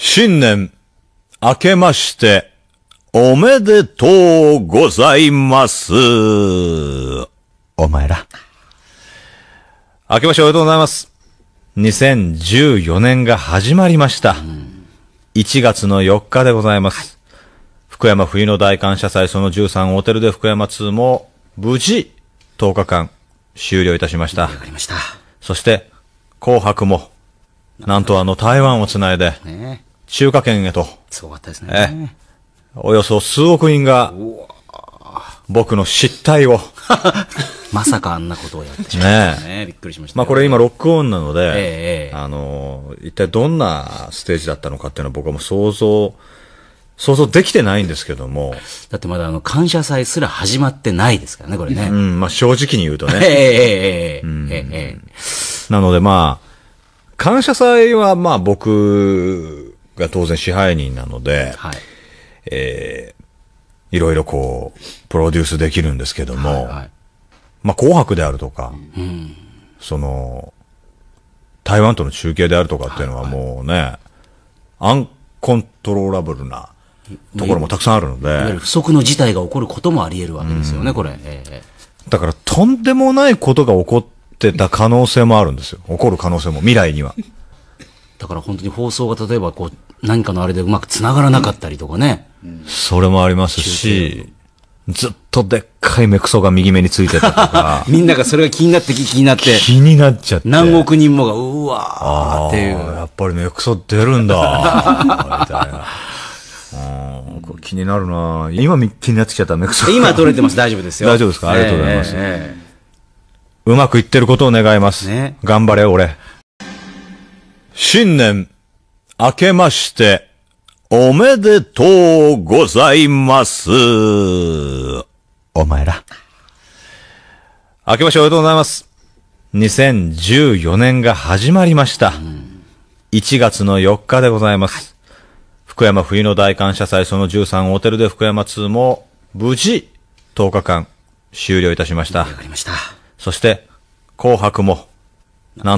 新年、明けまして、おめでとうございます。お前ら。明けましておめでとうございます。2014年が始まりました。1月の4日でございます。はい、福山冬の大感謝祭その13ホテルで福山2も無事10日間終了いたしました。わかりました。そして、紅白も、なんとあの台湾をつないで、ね中華圏へと。すごかったですね。およそ数億人が、僕の失態を。まさかあんなことをやってしまったね。ねびっくりしました。まあこれ今ロックオンなので、ええ、あの、一体どんなステージだったのかっていうのは僕はもう想像、想像できてないんですけども。だってまだあの感謝祭すら始まってないですからね、これね。うん、まあ正直に言うとね。ええええええ。なのでまあ、感謝祭はまあ僕が当然支配人なので、はい、えー、いろいろこう、プロデュースできるんですけども、はいはい、まあ、紅白であるとか、うん、その、台湾との中継であるとかっていうのはもうね、はいはい、アンコントローラブルなところもたくさんあるので。不測の事態が起こることもあり得るわけですよね、うん、これ、えー。だから、とんでもないことが起こってた可能性もあるんですよ。起こる可能性も、未来には。だから本当に放送が例えばこう、何かのあれでうまく繋がらなかったりとかね。それもありますし、ずっとでっかい目くそが右目についてたとか。みんながそれが気になって気になって。気になっちゃって。何億人もが、うわーっていう。やっぱり目くそ出るんだ。みたいな。気になるな今気になってきちゃった目くそ。今取れてます。大丈夫ですよ。大丈夫ですかありがとうございます。うまくいってることを願います。ね、頑張れ、俺。新年。明けまして、おめでとうございます。お前ら。明けましておめでとうございます。2014年が始まりました。1月の4日でございます。はい、福山冬の大感謝祭その13ホテルで福山2も無事10日間終了いたしました。わかりました。そして、紅白も、なん